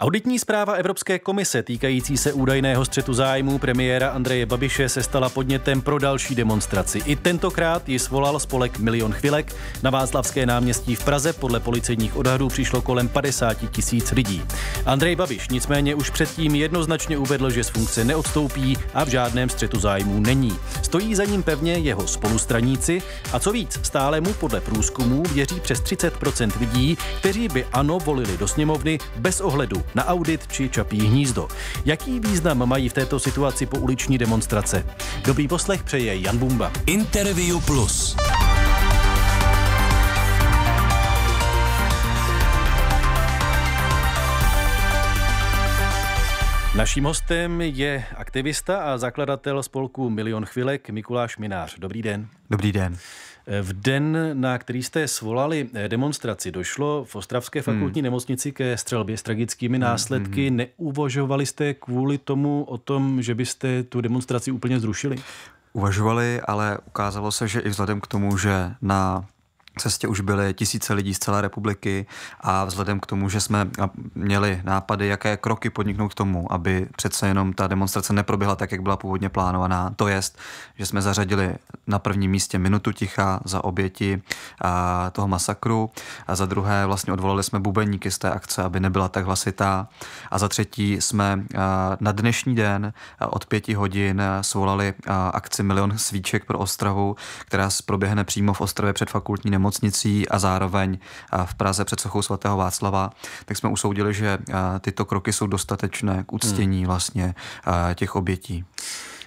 Auditní zpráva Evropské komise týkající se údajného střetu zájmů premiéra Andreje Babiše se stala podnětem pro další demonstraci. I tentokrát ji svolal spolek Milion chvilek. Na Václavské náměstí v Praze podle policejních odhadů přišlo kolem 50 tisíc lidí. Andrej Babiš nicméně už předtím jednoznačně uvedl, že z funkce neodstoupí a v žádném střetu zájmů není. Stojí za ním pevně jeho spolustraníci a co víc, stále mu podle průzkumů věří přes 30 lidí, kteří by ano volili do sněmovny bez ohledu na audit či čapí hnízdo. Jaký význam mají v této situaci po uliční demonstrace? Dobrý poslech přeje Jan Bumba. Interview Plus. Naším hostem je aktivista a zakladatel spolku Milion chvilek Mikuláš Minář. Dobrý den. Dobrý den. V den, na který jste svolali eh, demonstraci, došlo v Ostravské hmm. fakultní hmm. nemocnici ke střelbě s tragickými hmm, hmm, následky. Hmm. Neuvažovali jste kvůli tomu o tom, že byste tu demonstraci úplně zrušili? Uvažovali, ale ukázalo se, že i vzhledem k tomu, že na cestě už byly tisíce lidí z celé republiky a vzhledem k tomu, že jsme měli nápady, jaké kroky podniknout k tomu, aby přece jenom ta demonstrace neproběhla tak, jak byla původně plánovaná, to jest, že jsme zařadili na prvním místě minutu ticha za oběti a, toho masakru a za druhé vlastně odvolali jsme bubeníky z té akce, aby nebyla tak hlasitá a za třetí jsme na dnešní den od pěti hodin svolali akci Milion svíček pro Ostravu, která proběhne přímo v Ostravě před fakultní nemocnicí nemocnicí a zároveň v Praze před sochou svatého Václava, tak jsme usoudili, že tyto kroky jsou dostatečné k uctění hmm. vlastně těch obětí.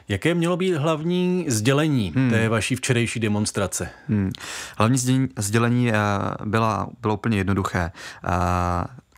Jaké mělo být hlavní sdělení hmm. té vaší včerejší demonstrace? Hmm. Hlavní sdělení byla, bylo úplně jednoduché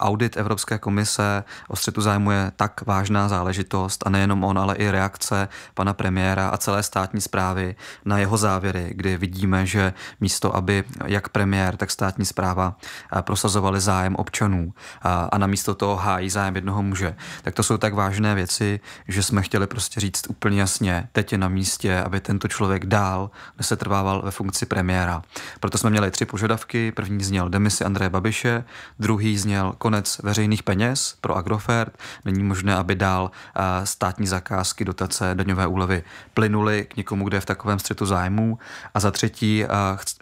audit Evropské komise o střetu zájmu je tak vážná záležitost a nejenom on, ale i reakce pana premiéra a celé státní zprávy na jeho závěry, kdy vidíme, že místo, aby jak premiér, tak státní zpráva eh, prosazovali zájem občanů eh, a na místo toho hájí zájem jednoho muže, tak to jsou tak vážné věci, že jsme chtěli prostě říct úplně jasně, teď je na místě, aby tento člověk dál nesetrvával ve funkci premiéra. Proto jsme měli tři požadavky. První zněl demisi Andreje Babiše, druhý zněl kon konec veřejných peněz pro Agrofert, není možné, aby dál eh, státní zakázky, dotace, daňové úlevy plynuly k někomu, kde je v takovém střetu zájmů. A za třetí eh,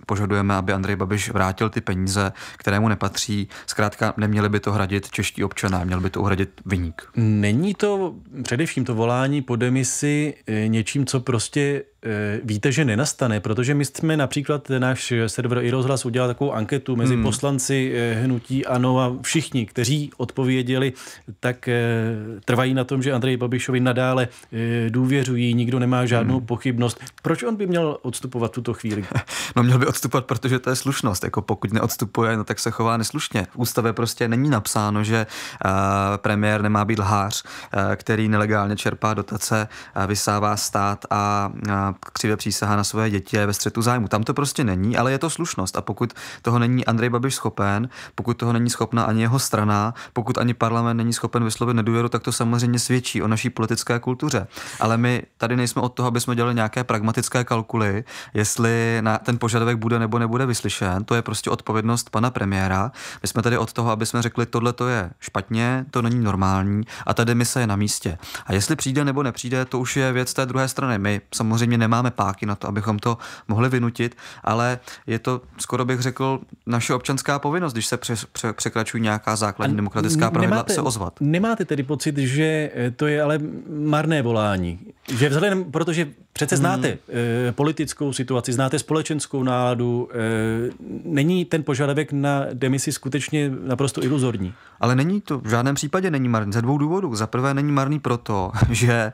požadujeme, aby Andrej Babiš vrátil ty peníze, které mu nepatří. Zkrátka, neměli by to hradit čeští občané, měl by to uhradit vyník. Není to především to volání po demisi eh, něčím, co prostě Eh, víte, že nenastane, protože my jsme například náš server i rozhlas udělal takovou anketu mezi hmm. poslanci eh, hnutí ANO a všichni, kteří odpověděli, tak eh, trvají na tom, že Andrej Babišovi nadále důvěřují, nikdo nemá žádnou hmm. pochybnost. Proč on by měl odstupovat tuto chvíli? No měl by odstupovat, protože to je slušnost. Jako pokud neodstupuje, no tak se chová neslušně. V ústavě prostě není napsáno, že uh, premiér nemá být lhář, uh, který nelegálně čerpá dotace, uh, vysává stát a uh, křivě přísahá na své děti je ve střetu zájmu. Tam to prostě není, ale je to slušnost. A pokud toho není Andrej Babiš schopen, pokud toho není schopna ani jeho strana, pokud ani parlament není schopen vyslovit nedůvěru, tak to samozřejmě svědčí o naší politické kultuře. Ale my tady nejsme od toho, aby jsme dělali nějaké pragmatické kalkuly, jestli na ten požadavek bude nebo nebude vyslyšen. To je prostě odpovědnost pana premiéra. My jsme tady od toho, aby jsme řekli, tohle to je špatně, to není normální a ta demise je na místě. A jestli přijde nebo nepřijde, to už je věc té druhé strany. My samozřejmě nemáme páky na to, abychom to mohli vynutit, ale je to skoro bych řekl naše občanská povinnost, když se pře- pře- překračují nějaká základní demokratická pravidla, nemáte, se ozvat. Nemáte tedy pocit, že to je ale marné volání? Že vzhledem, protože přece hmm. znáte hmm. e, politickou situaci, znáte společenskou náladu, e, není ten požadavek na demisi skutečně naprosto iluzorní? Ale není to, v žádném případě není marný, ze dvou důvodů. Za prvé není marný proto, že e,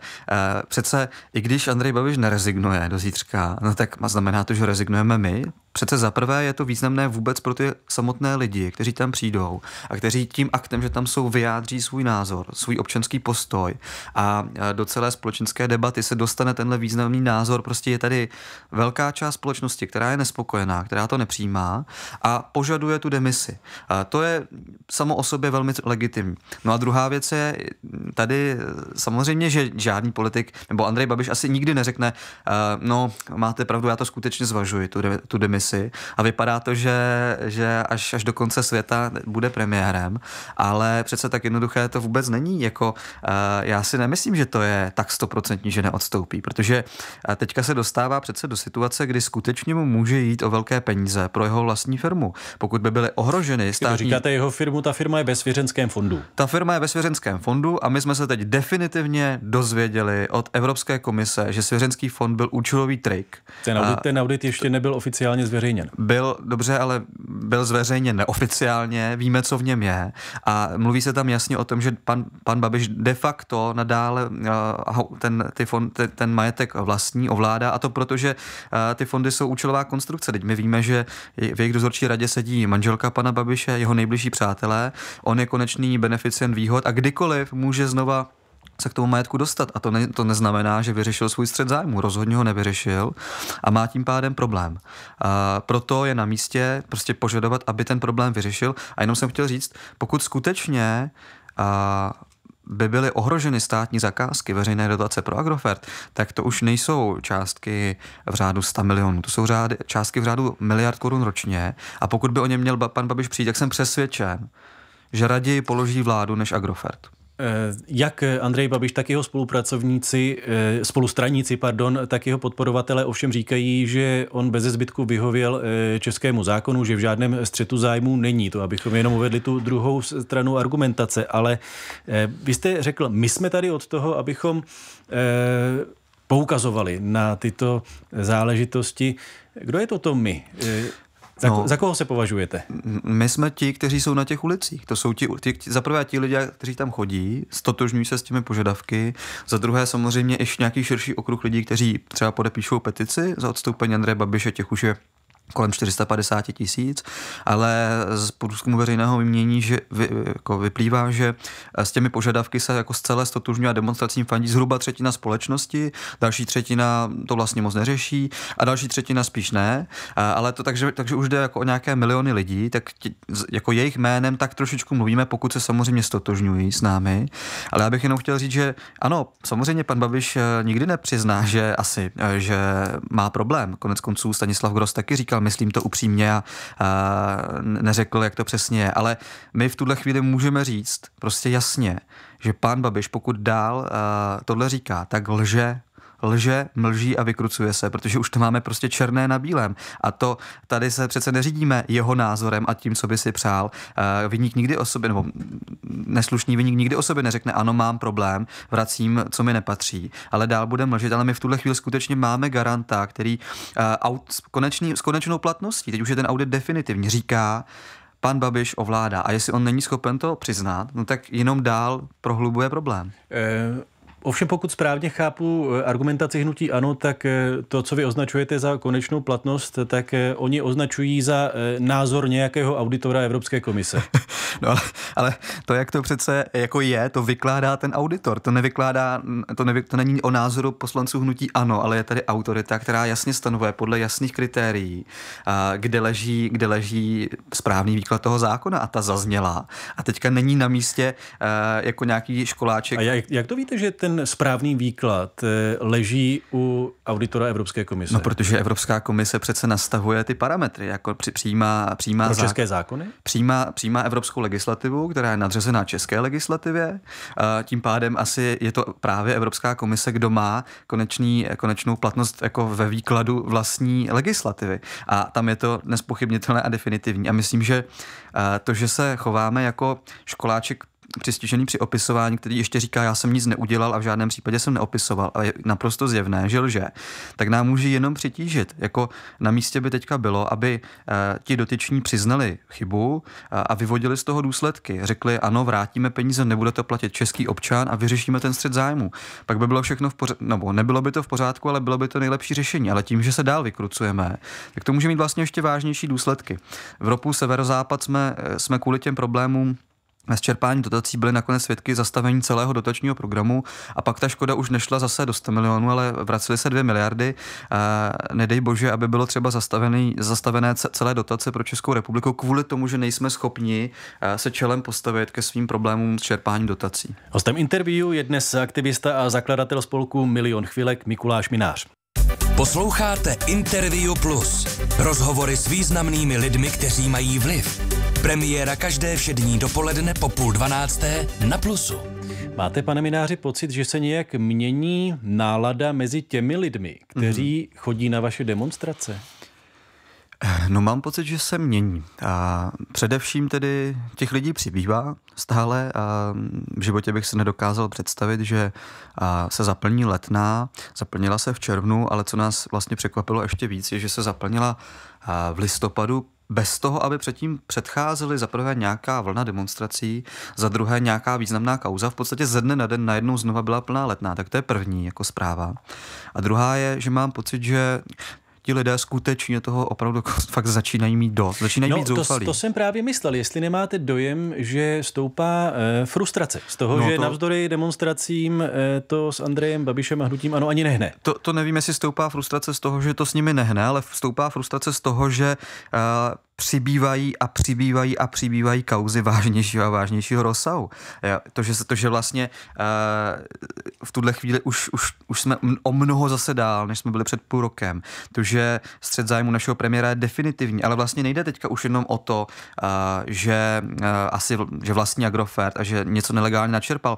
přece i když Andrej Babiš nerezignuje do zítřka, no tak znamená to, že rezignujeme my, Přece za prvé je to významné vůbec pro ty samotné lidi, kteří tam přijdou a kteří tím aktem, že tam jsou, vyjádří svůj názor, svůj občanský postoj a do celé společenské debaty se dostane tenhle významný názor. Prostě je tady velká část společnosti, která je nespokojená, která to nepřijímá a požaduje tu demisi. A to je samo o sobě velmi legitimní. No a druhá věc je tady samozřejmě, že žádný politik nebo Andrej Babiš asi nikdy neřekne, uh, no máte pravdu, já to skutečně zvažuji, tu, tu demisi komisi a vypadá to, že, že až, až do konce světa bude premiérem, ale přece tak jednoduché to vůbec není. Jako, eh, já si nemyslím, že to je tak stoprocentní, že neodstoupí, protože eh, teďka se dostává přece do situace, kdy skutečně mu může jít o velké peníze pro jeho vlastní firmu. Pokud by byly ohroženy jako státní... říkáte jeho firmu, ta firma je ve svěřenském fondu. Ta firma je ve svěřenském fondu a my jsme se teď definitivně dozvěděli od Evropské komise, že svěřenský fond byl účelový trik. Ten audit, a... ten audit ještě nebyl oficiálně zveřejněn. Byl, dobře, ale byl zveřejněn neoficiálně, víme, co v něm je a mluví se tam jasně o tom, že pan, pan Babiš de facto nadále uh, ten, ty fond, ten, ten majetek vlastní, ovládá a to proto, že uh, eh, ty fondy jsou účelová konstrukce. Teď my víme, že v jejich dozorčí radě sedí manželka pana Babiše, jeho nejbližší přátelé, on je konečný beneficient výhod a kdykoliv může znova se k tomu majetku dostat. A to, ne, to neznamená, že vyřešil svůj střed zájmu. Rozhodně ho nevyřešil a má tím pádem problém. A proto je na místě prostě požadovat, aby ten problém vyřešil. A jenom jsem chtěl říct, pokud skutečně a, by byly ohroženy státní zakázky, veřejné dotace pro Agrofert, tak to už nejsou částky v řádu 100 milionů, to jsou řády, částky v řádu miliard korun ročně. A pokud by o ně měl pan Babiš přijít, tak jsem přesvědčen, že raději položí vládu než Agrofert. Eh, jak Andrej Babiš, tak jeho spolupracovníci, eh, spolustraníci, pardon, tak jeho podporovatele ovšem říkají, že on bez zbytku vyhověl eh, českému zákonu, že v žádném střetu zájmu není. To abychom jenom uvedli tu druhou stranu argumentace. Ale vy jste řekl, my jsme tady od toho, abychom poukazovali na tyto záležitosti. Kdo je toto my? Za, no, za koho se považujete? My jsme ti, kteří jsou na těch ulicích. To jsou ti, ti, za prvé ti lidé, kteří tam chodí, stotožňují se s těmi požadavky. Za druhé samozřejmě ještě nějaký širší okruh lidí, kteří třeba podepíšou petici za odstoupení Andreje Babiše, těch už je kolem 450 tisíc, ale z průzkumu veřejného vymění že vy, jako vyplývá, že s těmi požadavky se jako zcela stotužňuje a demonstracím fandí zhruba třetina společnosti, další třetina to vlastně moc neřeší a další třetina spíš ne, ale to takže, takže už jde jako o nějaké miliony lidí, tak tě, jako jejich jménem tak trošičku mluvíme, pokud se samozřejmě stotožňují s námi, ale já bych jenom chtěl říct, že ano, samozřejmě pan Babiš eh, nikdy nepřizná, že asi, eh, že má problém. Konec konců Stanislav Gros taky říká říkal, myslím to upřímně a, a neřekl, jak to přesně je. Ale my v tuhle chvíli můžeme říct prostě jasně, že pán Babiš, pokud dál a, tohle říká, tak lže lže, mlží a vykrucuje se, protože už to máme prostě černé na bílém. A to tady se přece neřídíme jeho názorem a tím, co by si přál. Uh, eh, vyník nikdy o sobě, nebo neslušný vyník nikdy o sobě neřekne, ano, mám problém, vracím, co mi nepatří, ale dál bude mlžit. Ale my v tuhle chvíli skutečně máme garanta, který uh, aut, s, konečný, s konečnou platností, teď už je ten audit definitivní, říká, pan Babiš ovládá. A jestli on není schopen to přiznat, no tak jenom dál prohlubuje problém. E, Ovšem pokud správně chápu eh, argumentaci hnutí ANO, tak eh, to, co vy označujete za konečnou platnost, tak eh, oni označují za názor nějakého auditora Evropské komise. No, ale to, jak to přece jako je, to vykládá ten auditor. To nevykládá, to, nevy, to není o názoru poslanců hnutí ANO, ale je tady autorita, která jasně stanovuje podle jasných kritérií, kde leží, kde leží správný výklad toho zákona a ta zazněla. A teďka není na místě jako nějaký školáček. A jak, jak to víte, že ten správný výklad eh, leží u auditora Evropské komise? No, protože Evropská komise přece nastavuje ty parametry, jako při, přijímá, přijímá Pro české zákony? Přijímá, přijímá evropskou legislativu, která je nadřazená české legislativě. Eh, tím pádem asi je to právě Evropská komise, kdo má konečný, konečnou platnost jako ve výkladu vlastní legislativy. A tam je to nespochybnitelné a definitivní. A myslím, že eh, to, že se chováme jako školáček přistižený při opisování, který ještě říká, já jsem nic neudělal a v žádném případě jsem neopisoval, ale je naprosto zjevné, že lže, tak nám může jenom přitížit. Jako na místě by teďka bylo, aby eh, ti dotyční přiznali chybu eh, a vyvodili z toho důsledky. Řekli, ano, vrátíme peníze, nebude to platit český občan a vyřešíme ten střed zájmu. Pak by bylo všechno v pořádku, nebo nebylo by to v pořádku, ale bylo by to nejlepší řešení. Ale tím, že se dál vykrucujeme, tak to může mít vlastně ještě vážnější důsledky. V Evropu, severozápad jsme, eh, jsme kvůli těm problémům na čerpání dotací byly nakonec svědky zastavení celého dotačního programu a pak ta škoda už nešla zase do 100 milionů, ale vracely se 2 miliardy. A nedej bože, aby bylo třeba zastavený, zastavené celé dotace pro Českou republiku kvůli tomu, že nejsme schopni eh, se čelem postavit ke svým problémům s čerpáním dotací. Hostem interview je dnes aktivista a zakladatel spolku Milion chvílek Mikuláš Minář. Posloucháte Interview Plus. Rozhovory s významnými lidmi, kteří mají vliv Premiéra každé všední dopoledne po půl dvanácté na Plusu. Máte, pane Mináři, pocit, že se nějak mění nálada mezi těmi lidmi, kteří mm-hmm. chodí na vaše demonstrace? No mám pocit, že se mění. A především tedy těch lidí přibývá stále a v životě bych si nedokázal představit, že se zaplní letná, zaplnila se v červnu, ale co nás vlastně překvapilo ještě víc, je, že se zaplnila v listopadu bez toho, aby předtím předcházely za prvé nějaká vlna demonstrací, za druhé nějaká významná kauza, v podstatě ze dne na den najednou znova byla plná letná, tak to je první jako zpráva. A druhá je, že mám pocit, že ti lidé skutečně toho opravdu jako fakt začínají mít dost, začínají no, být zoufalí. To, to jsem právě myslel, jestli nemáte dojem, že stoupá e, frustrace z toho, no, že to... navzdory demonstracím e, to s Andrejem Babišem a hnutím ano ani nehne. To, to nevím, jestli stoupá frustrace z toho, že to s nimi nehne, ale stoupá frustrace z toho, že e, přibývají a přibývají a přibývají kauzy vážnějšího a vážnějšího rozsahu. Jo, to, že, to, že vlastně uh, v tuhle chvíli už, už, už jsme o mnoho zase dál, než jsme byli před půl rokem. To, že střed zájmu našeho premiéra je definitivní, ale vlastně nejde teďka už jenom o to, uh, že uh, asi že vlastní Agrofert a že něco nelegálně načerpal.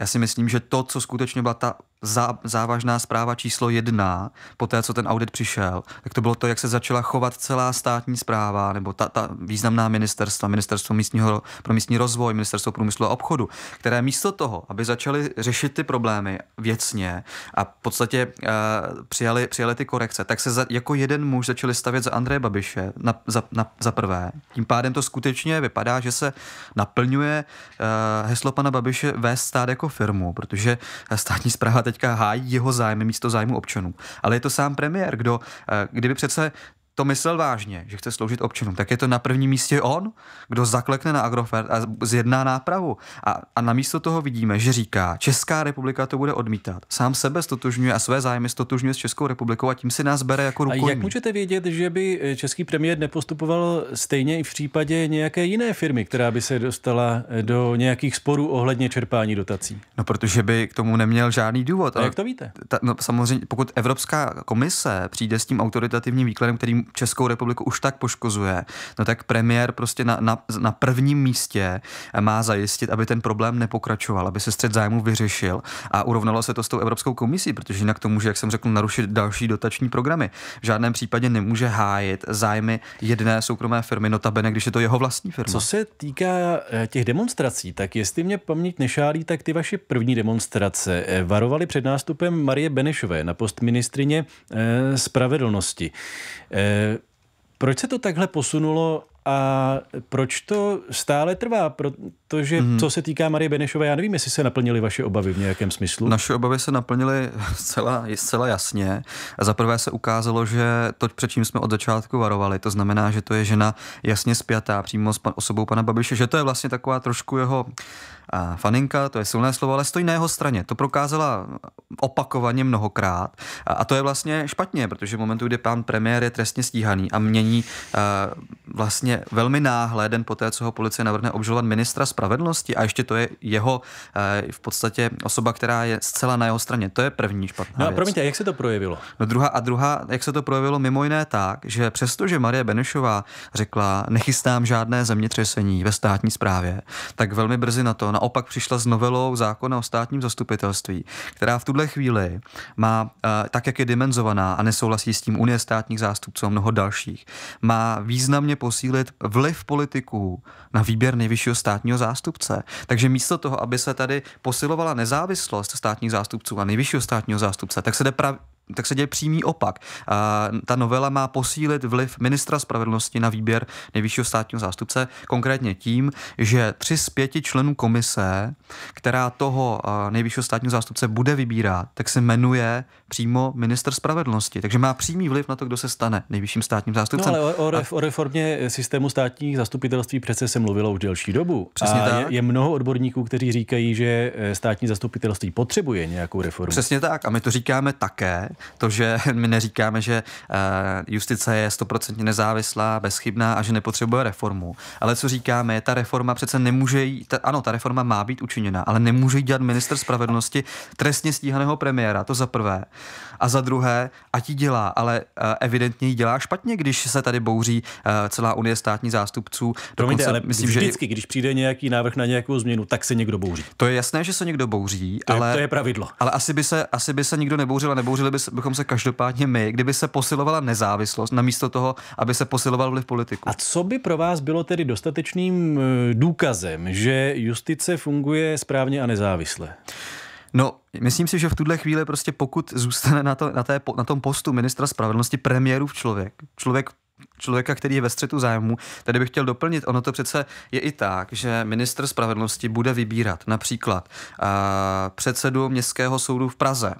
Já si myslím, že to, co skutečně byla ta zá, závažná zpráva číslo jedna, po té, co ten audit přišel, tak to bylo to, jak se začala chovat celá státní zpráva, nebo ta, ta významná ministerstva, ministerstvo místního, pro místní rozvoj, ministerstvo průmyslu a obchodu, které místo toho, aby začaly řešit ty problémy věcně a v podstatě uh, přijali, přijali ty korekce, tak se za, jako jeden muž začali stavět za Andreje Babiše na, za, na, za prvé. Tím pádem to skutečně vypadá, že se naplňuje uh, heslo pana Babiše vést stát jako firmu, protože státní zpráva teďka hájí jeho zájmy místo zájmu občanů. Ale je to sám premiér, kdo, eh, kdyby přece to myslel vážně, že chce sloužit občanům, tak je to na prvním místě on, kdo zaklekne na Agrofert a zjedná nápravu. A, a namísto toho vidíme, že říká, Česká republika to bude odmítat. Sám sebe stotužňuje a své zájmy stotužňuje s Českou republikou a tím si nás bere jako rukojmí. A jak můžete vědět, že by český premiér nepostupoval stejně i v případě nějaké jiné firmy, která by se dostala do nějakých sporů ohledně čerpání dotací? No, protože by k tomu neměl žádný důvod. A jak to víte? Ta, no, samozřejmě, pokud Evropská komise přijde s tím autoritativním výkladem, který Českou republiku už tak poškozuje, no tak premiér prostě na, na, na prvním místě má zajistit, aby ten problém nepokračoval, aby se střed zájmu vyřešil a urovnalo se to s tou Evropskou komisí, protože jinak to může, jak jsem řekl, narušit další dotační programy. V žádném případě nemůže hájit zájmy jedné soukromé firmy, notabene, když je to jeho vlastní firma. Co se týká eh, těch demonstrací, tak jestli mě paměť nešálí, tak ty vaše první demonstrace eh, varovali před nástupem Marie Benešové na post ministrině eh, spravedlnosti. Eh, proč se to takhle posunulo a proč to stále trvá? Protože mm. co se týká Marie Benešové, já nevím, jestli se naplnily vaše obavy v nějakém smyslu. Naše obavy se naplnily zcela, zcela jasně. Za prvé se ukázalo, že to, před čím jsme od začátku varovali, to znamená, že to je žena jasně spjatá přímo s pan, osobou pana Babiše, že to je vlastně taková trošku jeho a faninka, to je silné slovo, ale stojí na jeho straně. To prokázala opakovaně mnohokrát a, a to je vlastně špatně, protože v momentu, kdy pán premiér je trestně stíhaný a mění a, vlastně velmi náhle, den poté, co ho policie navrhne obžalovat ministra spravedlnosti a ještě to je jeho eh, v podstatě osoba, která je zcela na jeho straně. To je první špatná No a promiňte, jak se to projevilo? No druhá a druhá, jak se to projevilo mimo jiné tak, že přestože Marie Benešová řekla, nechystám žádné zemětřesení ve státní správě, tak velmi brzy na to naopak přišla s novelou zákona o státním zastupitelství, která v tuhle chvíli má, eh, tak jak je dimenzovaná a nesouhlasí s tím Unie státních zástupců a mnoho dalších, má významně posílit řešit vliv politiků na výběr nejvyššího státního zástupce. Takže místo toho, aby se tady posilovala nezávislost státních zástupců a nejvyššího státního zástupce, tak se jde pra- tak se děje přímý opak. A ta novela má posílit vliv ministra spravedlnosti na výběr nejvyššího státního zástupce, konkrétně tím, že tři z pěti členů komise, která toho nejvyššího státního zástupce bude vybírat, tak se jmenuje přímo minister spravedlnosti. Takže má přímý vliv na to, kdo se stane nejvyšším státním zástupcem. No, ale o, o, o reformě systému státních zastupitelství přece se mluvilo už delší dobu. Přesně a tak. Je, je mnoho odborníků, kteří říkají, že eh, státní zastupitelství potřebuje nějakou reformu. Přesně tak. A my to říkáme také. To, že my neříkáme, že eh, justice je stoprocentně nezávislá, bezchybná a že nepotřebuje reformu. Ale co říkáme, je ta reforma přece nemůže jít, ta, ano, ta reforma má být učiněna, ale nemůže dělat minister spravedlnosti trestně stíhaného premiéra, to za prvé a za druhé, a ti dělá, ale eh, evidentně ji dělá špatně, když se tady bouří eh, celá unie státních zástupců. Promiňte, ale myslím, vždycky, že... když přijde nějaký návrh na nějakou změnu, tak se někdo bouří. To je jasné, že se někdo bouří, to je, ale... To je pravidlo. Ale asi by se, asi by se nikdo nebouřil a nebouřili by, bychom se každopádně my, kdyby se posilovala nezávislost, namísto toho, aby se posiloval vliv politiku. A co by pro vás bylo tedy dostatečným eh, důkazem, že justice funguje správně a nezávisle? No, myslím si, že v tuhle chvíli prostě pokud zůstane na, to, na, té, na tom postu ministra spravedlnosti v člověk, člověk člověka, který je ve střetu zájmu. Tady bych chtěl doplnit, ono to přece je i tak, že minister spravedlnosti bude vybírat například uh, předsedu městského soudu v Praze.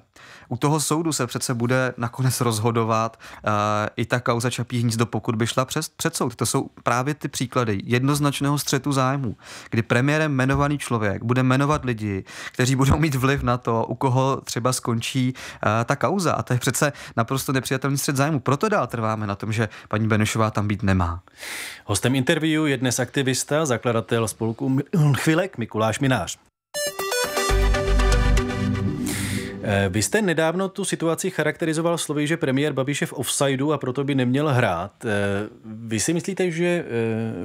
U toho soudu se přece bude nakonec rozhodovat uh, i ta kauza Čapí hnízdo, pokud by šla přes, před soud. To jsou právě ty příklady jednoznačného střetu zájmu, kdy premiérem jmenovaný člověk bude jmenovat lidi, kteří budou mít vliv na to, u koho třeba skončí uh, ta kauza. A to je přece naprosto nepřijatelný střet zájmu. Proto dál trváme na tom, že paní Benešová tam být nemá. Hostem interview je dnes aktivista, zakladatel spolku Chvilek Mikuláš Minář. Eh, vy jste nedávno tu situaci charakterizoval slovy, že premiér Babiš je v offsideu a proto by neměl hrát. Eh, vy si myslíte, že eh,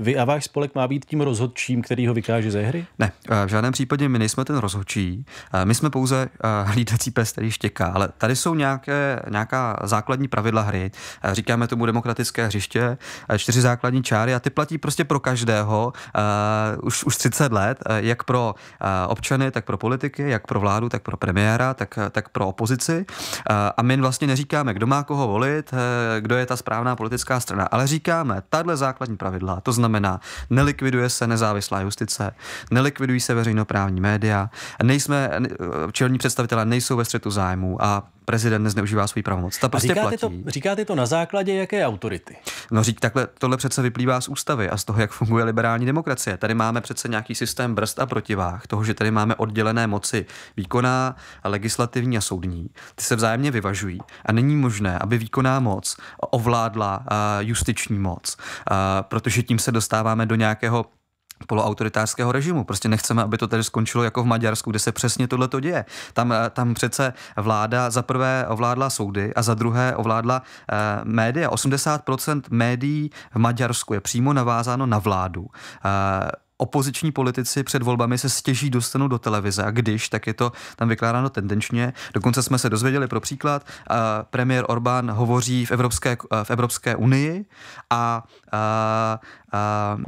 vy a váš spolek má být tím rozhodčím, který ho vykáže ze hry? Ne, v žádném případě my nejsme ten rozhodčí. My jsme pouze hlídací pes, který štěká, ale tady jsou nějaké, nějaká základní pravidla hry. Říkáme tomu demokratické hřiště, čtyři základní čáry a ty platí prostě pro každého už, už 30 let, jak pro občany, tak pro politiky, jak pro vládu, tak pro premiéra, tak tak pro opozici. Eh, a my vlastně neříkáme, kdo má koho volit, eh, kdo je ta správná politická strana, ale říkáme, tahle základní pravidla, to znamená, nelikviduje se nezávislá justice, nelikvidují se veřejnoprávní média, nejsme, eh, čelní představitelé nejsou ve střetu zájmů a prezident nezneužívá svůj pravomoc. Ta prostě říkáte platí. To, říkáte to na základě jaké autority? No řík, takhle, tohle přece vyplývá z ústavy a z toho, jak funguje liberální demokracie. Tady máme přece nějaký systém brzd a protiváh, toho, že tady máme oddělené moci výkonná, legislativní a soudní. Ty se vzájemně vyvažují a není možné, aby výkonná moc ovládla uh, justiční moc, uh, protože tím se dostáváme do nějakého poloautoritářského režimu. Prostě nechceme, aby to tady skončilo jako v Maďarsku, kde se přesně tohle to děje. Tam, eh, tam přece vláda za prvé ovládla soudy a za druhé ovládla eh, média. 80% médií v Maďarsku je přímo navázáno na vládu. Eh, opoziční politici před volbami se stěží dostanou do televize a když, tak je to tam vykládáno tendenčně. Dokonce jsme se dozvěděli pro příklad, uh, premiér Orbán hovoří v Evropské, uh, v Evropské unii a uh,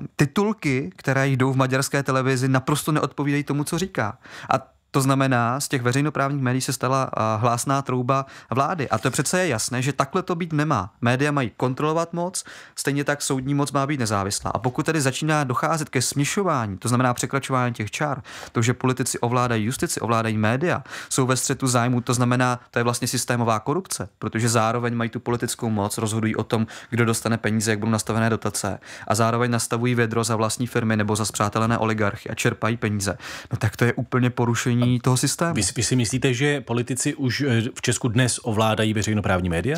uh, titulky, které jdou v maďarské televizi, naprosto neodpovídají tomu, co říká. A to znamená, z těch veřejnoprávních médií se stala hlásná trouba vlády. A to přece je jasné, že takhle to být nemá. Média mají kontrolovat moc, stejně tak soudní moc má být nezávislá. A pokud tedy začíná docházet ke směšování, to znamená překračování těch čár, to, že politici ovládají justici, ovládají média, jsou ve střetu zájmu, to znamená, to je vlastně systémová korupce, protože zároveň mají tu politickou moc, rozhodují o tom, kdo dostane peníze, jak budou nastavené dotace a zároveň nastavují vědro za vlastní firmy nebo za spřátelené oligarchy a čerpají peníze. No tak to je úplně porušení nastavení toho systému. Vy, vy si myslíte, že politici už eh, v Česku dnes ovládají veřejnoprávní média?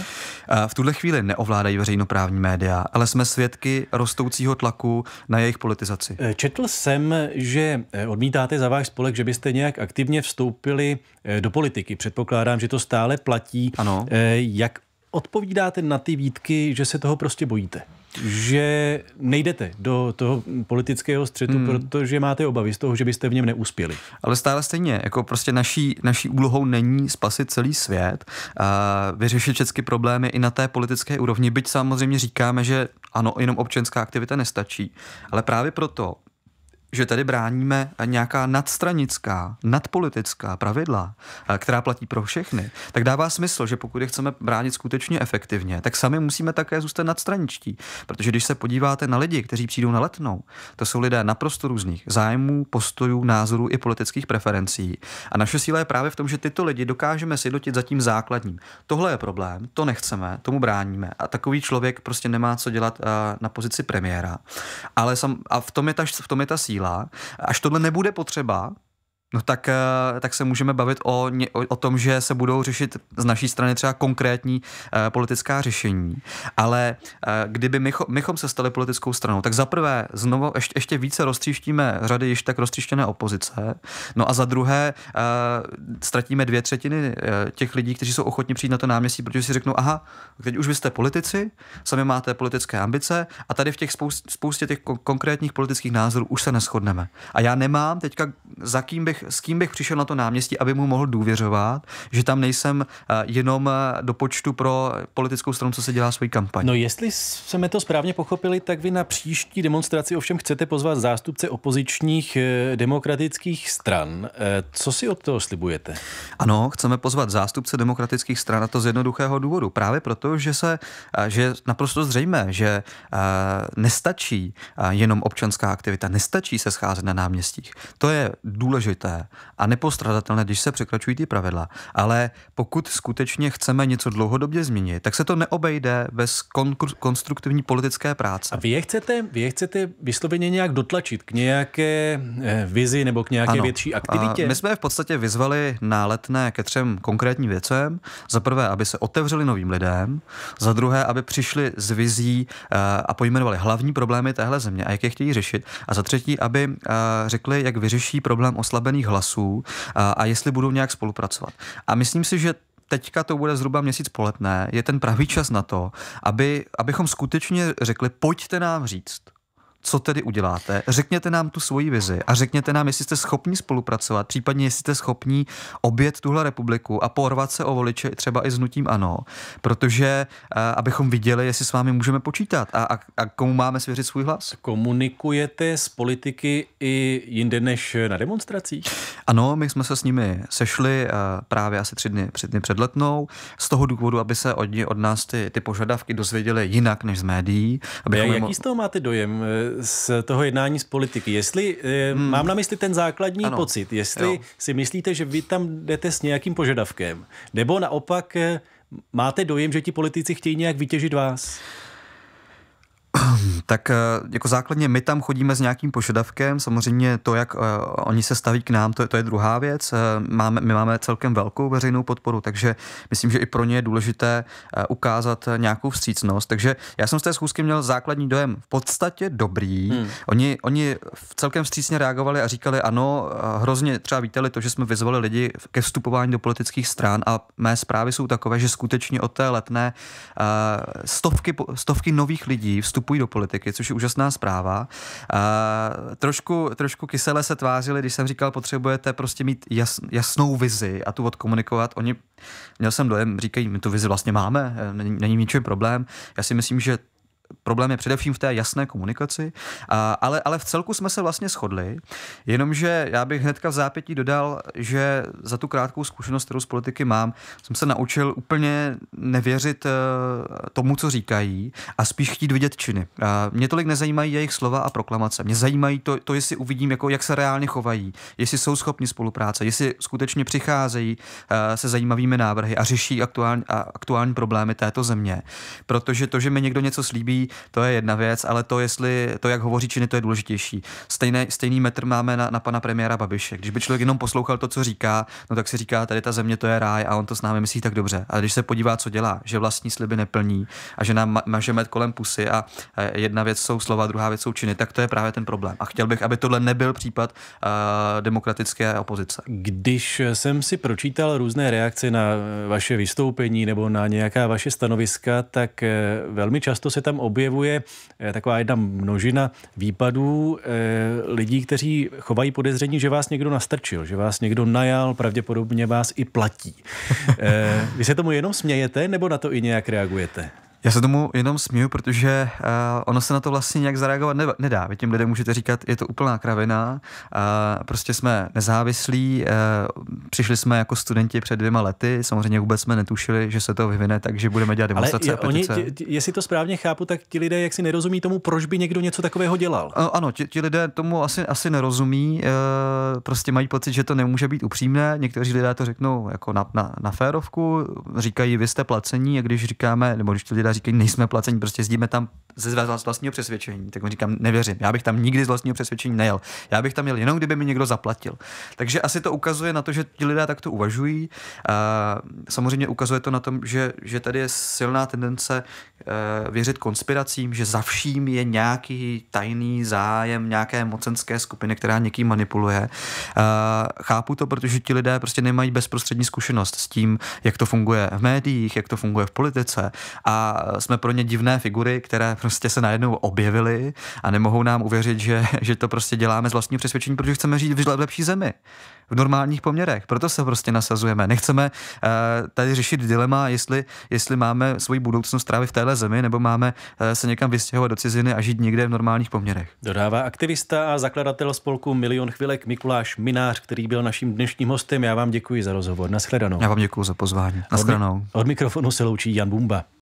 V tuhle chvíli neovládají veřejnoprávní média, ale jsme svědky rostoucího tlaku na jejich politizaci. Eh, četl jsem, že eh, odmítáte za váš spolek, že byste nějak aktivně vstoupili do politiky. Předpokládám, že to stále platí. Ano. Jak odpovídáte na ty výtky, že se toho prostě bojíte? že nejdete do toho politického střetu, hmm. protože máte obavy z toho, že byste v něm neuspěli. Ale stále stejně, jako prostě naší, naší úlohou není spasit celý svět, a vyřešit všechny problémy i na té politické úrovni, byť samozřejmě říkáme, že ano, jenom občanská aktivita nestačí, ale právě proto že tady bráníme nějaká nadstranická, nadpolitická pravidla, eh, která platí pro všechny, tak dává smysl, že pokud je chceme bránit skutečně efektivně, tak sami musíme také zůstat nadstraničtí. Protože když se podíváte na lidi, kteří přijdou na letnou, to jsou lidé naprosto různých zájmů, postojů, názorů i politických preferencí. A naše síla je právě v tom, že tyto lidi dokážeme sjednotit za tím základním. Tohle je problém, to nechceme, tomu bráníme. A takový člověk prostě nemá co dělat eh, na pozici premiéra. Ale sam, a v tom je ta, v tom je ta síla posílá. Až tohle nebude potřeba, no tak, eh, tak se můžeme bavit o, o tom, že se budou řešit z naší strany třeba konkrétní uh, politická řešení. Ale uh, kdyby mycho, mychom se stali politickou stranou, tak za prvé znovu ještě, ještě více roztříštíme řady již tak roztříštěné opozice, no a za druhé uh, ztratíme dvě třetiny těch lidí, kteří jsou ochotni přijít na to náměstí, protože si řeknou, aha, teď už vy jste politici, sami máte politické ambice a tady v těch spoustě, spoustě těch konkrétních politických názorů už se neschodneme. A já nemám teďka, za kým bych bych, s kým bych přišel na to náměstí, aby mu mohl důvěřovat, že tam nejsem eh, jenom eh, do počtu pro politickou stranu, co se dělá svoji kampaň. No jestli jsme to správně pochopili, tak vy na příští demonstraci ovšem chcete pozvat zástupce opozičních eh, demokratických stran. Co si od toho slibujete? Ano, chceme pozvat zástupce demokratických stran a to z jednoduchého důvodu. Právě proto, že se že naprosto zřejmé, že nestačí jenom občanská aktivita, nestačí se scházet na náměstích. To je důležité složité a nepostradatelné, když se překračují ty pravidla. Ale pokud skutečně chceme něco dlouhodobě změnit, tak se to neobejde bez konstruktivní politické práce. A vy je chcete, vy je chcete vysloveně nějak dotlačit k nějaké eh, vizi nebo k nějaké ano. větší aktivitě? A my jsme v podstatě vyzvali náletné ke třem konkrétním věcem. Za prvé, aby se otevřeli novým lidem, za druhé, aby přišli s vizí eh, a pojmenovali hlavní problémy téhle země a jak je chtějí řešit, a za třetí, aby eh, řekli, jak vyřeší problém oslabený kulturních hlasů a, a jestli budou nějak spolupracovat. A myslím si, že teďka to bude zhruba měsíc poletné, je ten pravý čas na to, aby, abychom skutečně řekli, pojďte nám říct, co tedy uděláte. Řekněte nám tu svoji vizi a řekněte nám, jestli jste schopni spolupracovat, případně jestli jste schopni obět tuhle republiku a porvat se o voliče třeba i s nutím ano, protože eh, abychom viděli, jestli s vámi můžeme počítat a, a, a komu máme svěřit svůj hlas. Komunikujete s politiky i jinde než na demonstracích? Ano, my jsme se s nimi sešli eh, právě asi tři dny, tři dny před letnou, z toho důvodu, aby se od, od nás ty, ty požadavky dozvěděli jinak než z médií. Abychom a jaký z toho máte dojem? z toho jednání z politiky. Jestli, eh, hmm. mám na mysli ten základní ano. pocit, jestli jo. si myslíte, že vy tam jdete s nějakým požadavkem, nebo naopak eh, máte dojem, že ti politici chtějí nějak vytěžit vás? Tak eh, jako základně my tam chodíme s nějakým požadavkem, samozřejmě to, jak eh, oni se staví k nám, to je, to je druhá věc. Eh, máme, my máme celkem velkou veřejnou podporu, takže myslím, že i pro ně je důležité ukázat nějakou vstřícnost. Takže já jsem z té schůzky měl základní dojem v podstatě dobrý. Hmm. Oni, oni celkem vstřícně reagovali a říkali, ano, hrozně třeba vítali to, že jsme vyzvali lidi ke vstupování do politických stran a mé zprávy jsou takové, že skutečně od té letné stovky, stovky nových lidí vstupují vstupují do politiky, což je úžasná zpráva. Uh, trošku, trošku kysele se tvářili, když jsem říkal, potřebujete prostě mít jas, jasnou vizi a tu odkomunikovat. Oni, měl jsem dojem, říkají, my tu vizi vlastně máme, není, není ničím problém. Já si myslím, že problém je především v té jasné komunikaci, a, ale, ale v celku jsme se vlastně shodli, jenomže já bych hnedka v zápětí dodal, že za tu krátkou zkušenost, kterou z politiky mám, jsem se naučil úplně nevěřit uh, tomu, co říkají a spíš chtít vidět činy. A mě tolik nezajímají jejich slova a proklamace. Mě zajímají to, to jestli uvidím, jako, jak se reálně chovají, jestli jsou schopni spolupráce, jestli skutečně přicházejí uh, se zajímavými návrhy a řeší aktuální, aktuální problémy této země. Protože to, že mi někdo něco slíbí, to je jedna věc, ale to, jestli to, jak hovoří činy, to je důležitější. Stejné, stejný metr máme na, na pana premiéra Babiše. Když by člověk jenom poslouchal to, co říká, no tak si říká, tady ta země to je ráj a on to s námi myslí tak dobře. A když se podívá, co dělá, že vlastní sliby neplní a že nám mažeme kolem pusy a jedna věc jsou slova, druhá věc jsou činy, tak to je právě ten problém. A chtěl bych, aby tohle nebyl případ uh, demokratické opozice. Když jsem si pročítal různé reakce na vaše vystoupení nebo na nějaká vaše stanoviska, tak eh, velmi často se tam objevuje eh, taková jedna množina výpadů eh, lidí, kteří chovají podezření, že vás někdo nastrčil, že vás někdo najal, pravděpodobně vás i platí. Eh, vy se tomu jenom smějete, nebo na to i nějak reagujete? Já se tomu jenom smiju, protože uh, ono se na to vlastně nějak zareagovat ne- nedá. Vy těm lidem můžete říkat, je to úplná kravina, uh, prostě jsme nezávislí, uh, přišli jsme jako studenti před dvěma lety, samozřejmě vůbec jsme netušili, že se to vyvine, takže budeme dělat demonstrace. Ale je, oni, jestli to správně chápu, tak ti lidé jak si nerozumí tomu, proč by někdo něco takového dělal. Uh, ano, ti, ti lidé tomu asi, asi nerozumí, uh, prostě mají pocit, že to nemůže být upřímné. Někteří lidé to řeknou jako na, na, na férovku, říkají, vy jste placení, a když říkáme, nebo když ti lidé a říkají, nejsme placení, prostě jezdíme tam ze vlastního přesvědčení. Tak mu říkám, nevěřím, já bych tam nikdy z vlastního přesvědčení nejel. Já bych tam jel jenom, kdyby mi někdo zaplatil. Takže asi to ukazuje na to, že ti lidé takto uvažují. A samozřejmě ukazuje to na tom, že, že tady je silná tendence eh, věřit konspiracím, že za vším je nějaký tajný zájem nějaké mocenské skupiny, která někým manipuluje. Chápu to, protože ti lidé prostě nemají bezprostřední zkušenost s tím, jak to funguje v médiích, jak to funguje v politice a jsme pro ně divné figury, které prostě se najednou objevily a nemohou nám uvěřit, že, že to prostě děláme z vlastního přesvědčení, protože chceme žít v lepší zemi, v normálních poměrech. Proto se prostě nasazujeme. Nechceme uh, tady řešit dilema, jestli, jestli máme svoji budoucnost trávit v téhle zemi, nebo máme uh, se někam vystěhovat do ciziny a žít někde v normálních poměrech. Dodává aktivista a zakladatel spolku Milion chvilek Mikuláš Minář, který byl naším dnešním hostem. Já vám děkuji za rozhovor. Naschledanou. Já vám děkuji za pozvání. Naschledanou. Od, mi- od mikrofonu se loučí Jan Bumba.